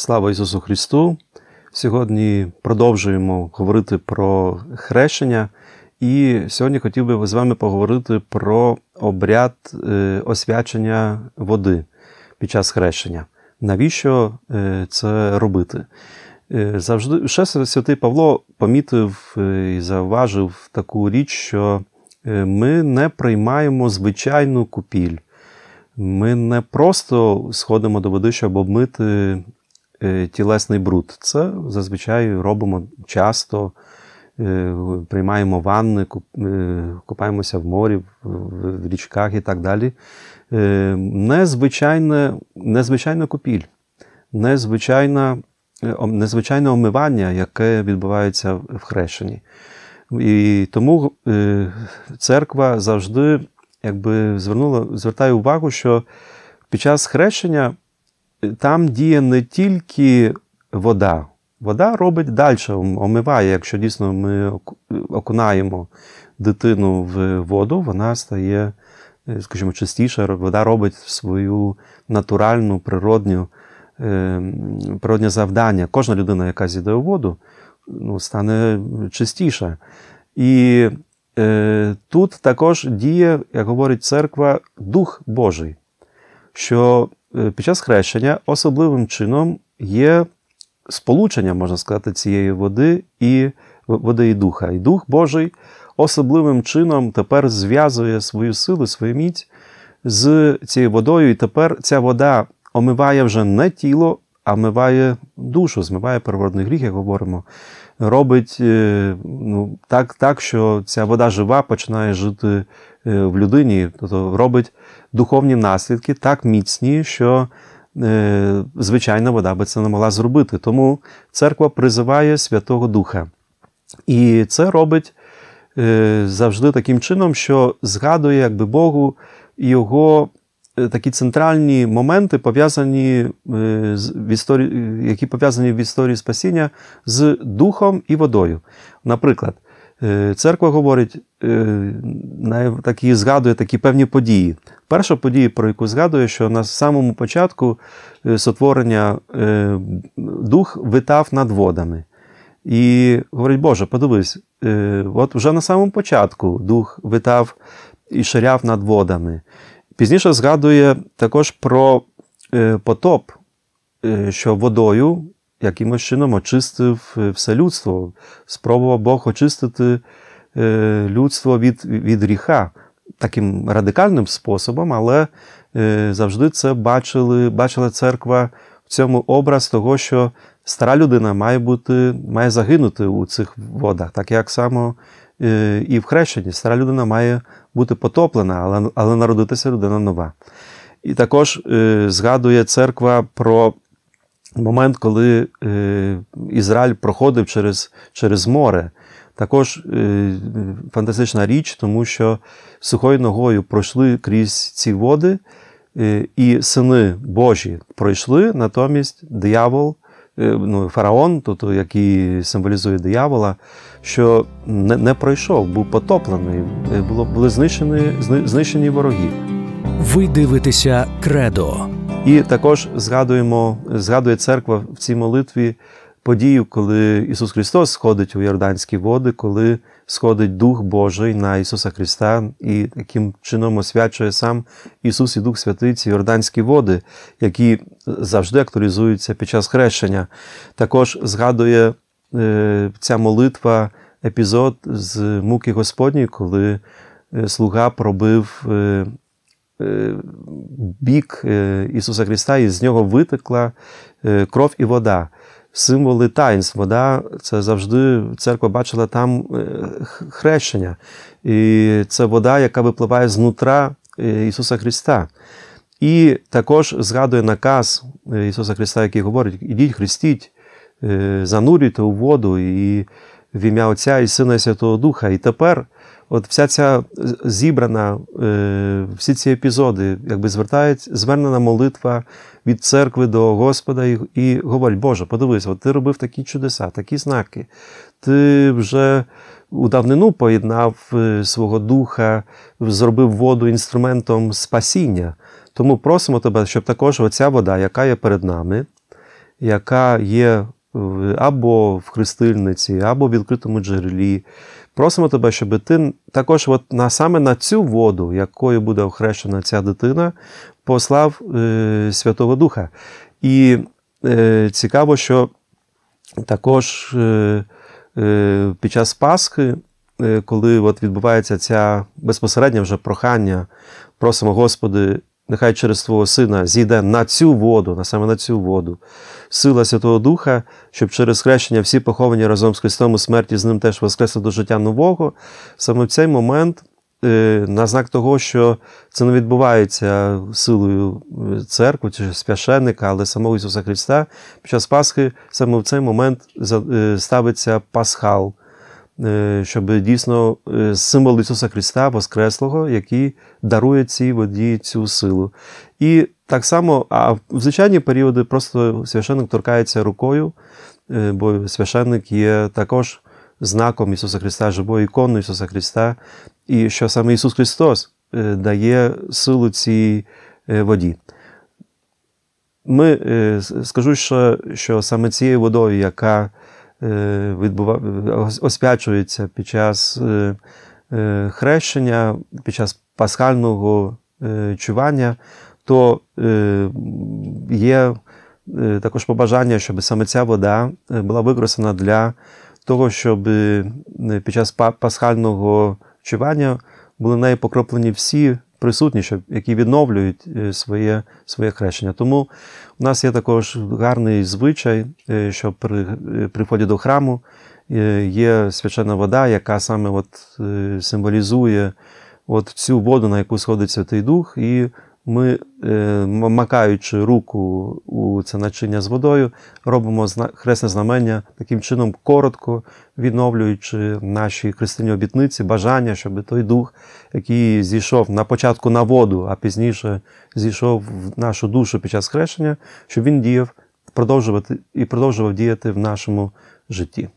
Слава Ісусу Христу! Сьогодні продовжуємо говорити про хрещення, і сьогодні хотів би з вами поговорити про обряд е, освячення води під час хрещення. Навіщо е, це робити? Е, завжди ще святий Павло помітив і зауважив таку річ, що ми не приймаємо звичайну купіль. Ми не просто сходимо до води, щоб обмити Е, тілесний бруд. Це зазвичай робимо часто, е, приймаємо ванни, е, купаємося в морі, в річках і так далі. Незвичайне, Незвичайна купіль, незвичайна, незвичайне омивання, яке відбувається в хрещенні. І тому церква завжди якби, звернула, звертає увагу, що під час хрещення там діє не тільки вода. Вода робить далі, омиває. Якщо дійсно ми окунаємо дитину в воду, вона стає, е, скажімо, чистіша, вода робить свою натуральну природню, ем, природнє завдання. Кожна людина, яка зійде у воду, ну, стане чистіша. І е, тут також діє, як говорить церква, Дух Божий, що Е, під час хрещення особливим чином є сполучення, можна сказати, цієї води і води і духа. І Дух Божий особливим чином тепер зв'язує свою силу, свою міць з цією водою. І тепер ця вода омиває вже не тіло, а омиває душу, змиває первородний гріх, як говоримо робить е, ну, так, так, що ця вода жива починає жити е, в людині, тобто робить духовні наслідки так міцні, що е, звичайна вода би це не могла зробити. Тому церква призиває Святого Духа. І це робить завжди таким чином, що згадує якби Богу його Е, такі центральні моменти, пов'язані е, в історії, е, які пов'язані в історії спасіння з духом і водою. Наприклад, церква говорить, такі згадує такі певні події. Перша подія, про яку згадує, що на самому початку сотворення дух витав над водами. І говорить, Боже, подивись, от вже на самому початку дух витав і ширяв над водами. Пізніше згадує також про е, потоп, е, що водою якимось чином очистив е, все людство. Спробував Бог очистити людство від від гріха таким радикальним способом, але завжди це бачили, бачила церква в цьому образ того, що стара людина має бути, має загинути у цих водах, так як само Е, і в хрещенні. Стара людина має бути потоплена, але але народитися людина нова. І також е, згадує церква про момент, коли е, Ізраїль проходив через, через море. Також фантастична річ, тому що сухою ногою пройшли крізь ці води, і сини Божі пройшли, натомість диявол Е, ну, фараон, тут, тобто, який символізує диявола, що не не пройшов, був потоплений, е, було, були знищені, знищені вороги. Ви дивитеся кредо. І також згадуємо, згадує церква в цій молитві подію, коли Ісус Христос сходить у Йорданські води, коли сходить Дух Божий на Ісуса Христа і таким чином освячує сам Ісус і Дух Святий ці Йорданські води, які завжди актуалізуються під час хрещення. Також згадує е, ця молитва епізод з муки Господній, коли е, слуга пробив е, бік Ісуса Христа, і з нього витекла кров і вода символи таїнства. Да? Це завжди церква бачила там е, хрещення. І це вода, яка випливає знутра е, Ісуса Христа. І також згадує наказ е, Ісуса Христа, який говорить: ідіть, хрестіть, занурюйте у воду і в ім'я Отця і Сина і Святого Духа. І тепер. От вся ця е, зібрана, е, всі ці епізоди, якби звертають, звернена молитва від церкви до Господа і і говорить, Боже, подивись, от ти робив такі чудеса, такі знаки. Ти вже у давнину поєднав е, свого духа, зробив воду інструментом спасіння. Тому просимо тебе, щоб також оця вода, яка є перед нами, яка є або в хрестильниці, або в відкритому джерелі. Просимо тебе, щоб ти також от на, саме на цю воду, якою буде охрещена ця дитина, послав е, Святого Духа. І е, цікаво, що також е, е, під час Пасхи, е, коли от відбувається ця безпосереднє вже прохання, просимо Господи, нехай через Твого Сина зійде на цю воду, на саме на цю воду, сила Святого Духа, щоб через хрещення всі поховані разом з Христом у смерті з ним теж воскресли до життя нового. Саме в цей момент. Е, на знак того, що це не відбувається силою е, церкви чи священника, але самого Ісуса Христа, під час Пасхи саме в цей момент е, ставиться Пасхал. Е, щоб дійсно е, символ Ісуса Христа Воскреслого, який дарує цій воді цю силу. І так само, а в звичайні періоди просто священник торкається рукою, е, бо священник є також знаком Ісуса Христа, живою іконою Ісуса Христа, і що саме Ісус Христос дає силу цій воді. Ми скажу, що, що саме цією водою, яка Е, відбува... освячуються під час е, е, хрещення, під час пасхального чування, то є також побажання, щоб саме ця вода була використана для того, щоб під час пасхального чування були нею покроплені всі присутні, які відновлюють е, своє своє хрещення. Тому у нас є також гарний звичай, е, що при е, приході до храму є свячена вода, яка саме от символізує от цю воду, на яку сходить Святий Дух. і ми, е, макаючи руку у це начиння з водою, робимо хресне знамення, таким чином коротко відновлюючи наші хрестині обітниці, бажання, щоб той дух, який зійшов на початку на воду, а пізніше зійшов в нашу душу під час хрещення, щоб він діяв продовжувати і продовжував діяти в нашому житті.